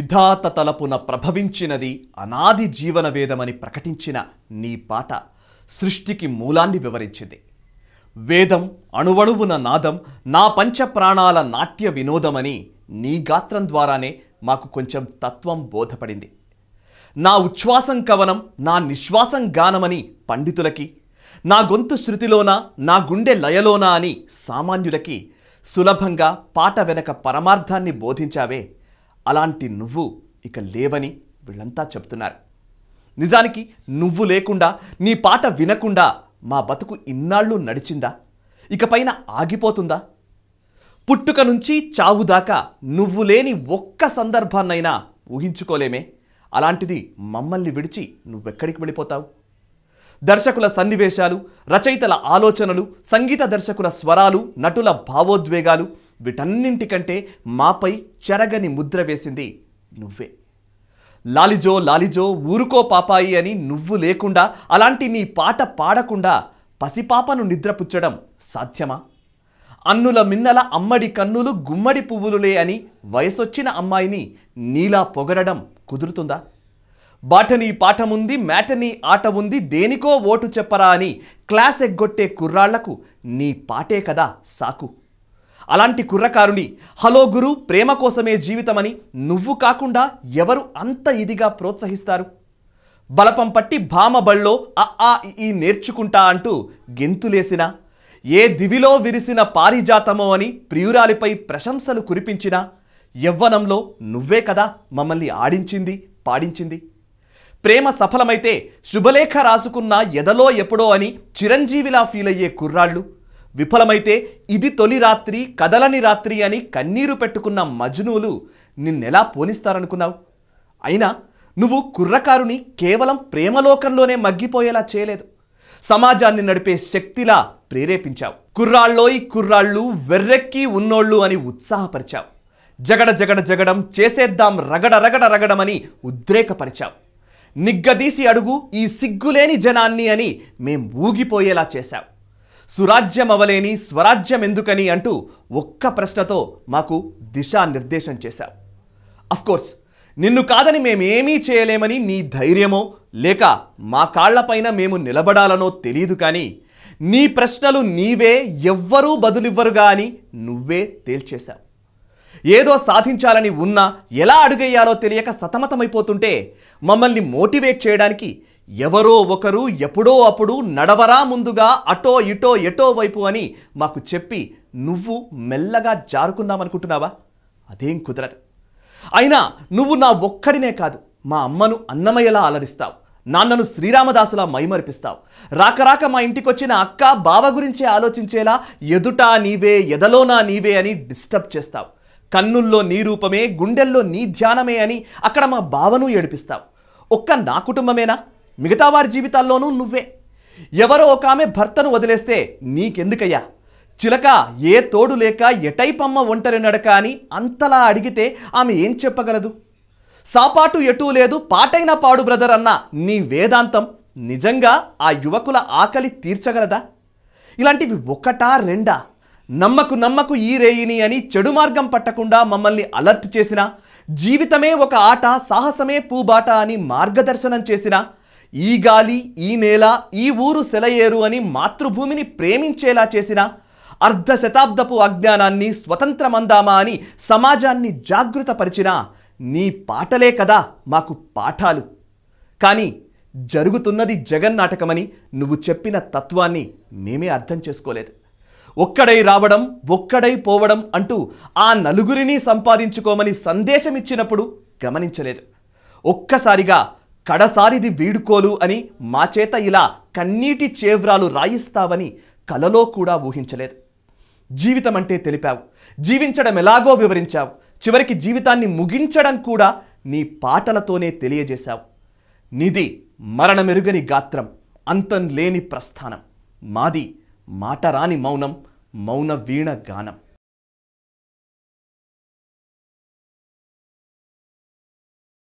విధాత తలపున ప్రభవించినది అనాది జీవన వేదమని ప్రకటించిన నీ పాట సృష్టికి మూలాన్ని వివరించింది వేదం అణువణువున నాదం నా పంచ ప్రాణాల నాట్య వినోదమని నీ గాత్రం ద్వారానే మాకు కొంచెం తత్వం బోధపడింది నా ఉచ్ఛ్వాసం కవనం నా నిశ్వాసం గానమని పండితులకి నా గొంతు శృతిలోనా నా గుండె లయలోనా అని సామాన్యులకి సులభంగా పాట వెనక పరమార్థాన్ని బోధించావే అలాంటి నువ్వు ఇక లేవని వీళ్ళంతా చెప్తున్నారు నిజానికి నువ్వు లేకుండా నీ పాట వినకుండా మా బతుకు ఇన్నాళ్ళు నడిచిందా ఇకపైన ఆగిపోతుందా పుట్టుక నుంచి చావు దాకా నువ్వు లేని ఒక్క సందర్భాన్నైనా ఊహించుకోలేమే అలాంటిది మమ్మల్ని విడిచి నువ్వెక్కడికి వెళ్ళిపోతావు దర్శకుల సన్నివేశాలు రచయితల ఆలోచనలు సంగీత దర్శకుల స్వరాలు నటుల భావోద్వేగాలు వీటన్నింటికంటే మాపై చెరగని ముద్ర వేసింది నువ్వే లాలిజో లాలిజో ఊరుకో పాపాయి అని నువ్వు లేకుండా అలాంటి నీ పాట పాడకుండా పసిపాపను నిద్రపుచ్చడం సాధ్యమా అన్నుల మిన్నల అమ్మడి కన్నులు గుమ్మడి పువ్వులులే అని వయసొచ్చిన అమ్మాయిని నీలా పొగడడం కుదురుతుందా బాటనీ పాఠముంది మ్యాటనీ ఆట ఉంది దేనికో ఓటు చెప్పరా అని క్లాస్ ఎగ్గొట్టే కుర్రాళ్లకు నీ పాటే కదా సాకు అలాంటి కుర్రకారుని హలో గురు ప్రేమ కోసమే జీవితమని నువ్వు కాకుండా ఎవరు అంత ఇదిగా ప్రోత్సహిస్తారు బలపం పట్టి భామ బళ్ళో ఆ ఈ నేర్చుకుంటా అంటూ గెంతులేసిన ఏ దివిలో విరిసిన పారిజాతమో అని ప్రియురాలిపై ప్రశంసలు కురిపించినా యవ్వనంలో నువ్వే కదా మమ్మల్ని ఆడించింది పాడించింది ప్రేమ సఫలమైతే శుభలేఖ రాసుకున్న ఎదలో ఎప్పుడో అని చిరంజీవిలా ఫీలయ్యే కుర్రాళ్ళు విఫలమైతే ఇది తొలి రాత్రి కదలని రాత్రి అని కన్నీరు పెట్టుకున్న మజ్నువులు నిన్నెలా పోలిస్తారనుకున్నావు అయినా నువ్వు కుర్రకారుని కేవలం ప్రేమలోకంలోనే మగ్గిపోయేలా చేయలేదు సమాజాన్ని నడిపే శక్తిలా ప్రేరేపించావు కుర్రాళ్ళోయి కుర్రాళ్ళు వెర్రెక్కి ఉన్నోళ్ళు అని ఉత్సాహపరిచావు జగడ జగడ జగడం చేసేద్దాం రగడ రగడ రగడమని ఉద్రేకపరిచావు నిగ్గదీసి అడుగు ఈ సిగ్గులేని జనాన్ని అని మేం ఊగిపోయేలా చేశావు సురాజ్యం అవలేని స్వరాజ్యం ఎందుకని అంటూ ఒక్క ప్రశ్నతో మాకు దిశానిర్దేశం చేశావు అఫ్కోర్స్ నిన్ను కాదని మేమేమీ చేయలేమని నీ ధైర్యమో లేక మా కాళ్లపైన మేము నిలబడాలనో తెలియదు కానీ నీ ప్రశ్నలు నీవే ఎవ్వరూ బదులివ్వరుగా అని నువ్వే తేల్చేశావు ఏదో సాధించాలని ఉన్నా ఎలా అడుగేయాలో తెలియక సతమతమైపోతుంటే మమ్మల్ని మోటివేట్ చేయడానికి ఎవరో ఒకరు ఎప్పుడో అప్పుడు నడవరా ముందుగా అటో ఇటో ఎటో వైపు అని మాకు చెప్పి నువ్వు మెల్లగా జారుకుందామనుకుంటున్నావా అదేం కుదరదు అయినా నువ్వు నా ఒక్కడినే కాదు మా అమ్మను అన్నమయ్యలా అలరిస్తావు నాన్నను శ్రీరామదాసులా మైమరిపిస్తావు రాకరాక మా ఇంటికొచ్చిన అక్క బావ గురించే ఆలోచించేలా ఎదుటా నీవే ఎదలోనా నీవే అని డిస్టర్బ్ చేస్తావు కన్నుల్లో నీ రూపమే గుండెల్లో నీ ధ్యానమే అని అక్కడ మా బావను ఏడిపిస్తావు ఒక్క నా కుటుంబమేనా మిగతా వారి జీవితాల్లోనూ నువ్వే ఎవరో ఒక ఆమె భర్తను వదిలేస్తే నీకెందుకయ్యా చిలక ఏ తోడు లేక ఎటైపమ్మ ఒంటరి నడక అని అంతలా అడిగితే ఆమె ఏం చెప్పగలదు సాపాటు ఎటూ లేదు పాటైనా పాడు బ్రదర్ అన్న నీ వేదాంతం నిజంగా ఆ యువకుల ఆకలి తీర్చగలదా ఇలాంటివి ఒకటా రెండా నమ్మకు నమ్మకు ఈ రేయిని అని చెడు మార్గం పట్టకుండా మమ్మల్ని అలర్ట్ చేసిన జీవితమే ఒక ఆట సాహసమే పూబాట అని మార్గదర్శనం చేసిన ఈ గాలి ఈ నేల ఈ ఊరు సెలయేరు అని మాతృభూమిని ప్రేమించేలా చేసిన అర్ధ శతాబ్దపు అజ్ఞానాన్ని స్వతంత్రమందామా అని సమాజాన్ని జాగృతపరిచిన నీ పాటలే కదా మాకు పాఠాలు కానీ జరుగుతున్నది జగన్నాటకమని నువ్వు చెప్పిన తత్వాన్ని మేమే అర్థం చేసుకోలేదు ఒక్కడై రావడం ఒక్కడై పోవడం అంటూ ఆ నలుగురిని సంపాదించుకోమని సందేశం ఇచ్చినప్పుడు గమనించలేదు ఒక్కసారిగా కడసారిది వీడుకోలు అని మా చేత ఇలా కన్నీటి చేవ్రాలు రాయిస్తావని కలలో కూడా ఊహించలేదు జీవితం అంటే తెలిపావు జీవించడం ఎలాగో వివరించావు చివరికి జీవితాన్ని ముగించడం కూడా నీ పాటలతోనే తెలియజేశావు నిధి మరణమెరుగని గాత్రం అంతం లేని ప్రస్థానం మాది మాటరాని మౌనం మౌన వీణ గానం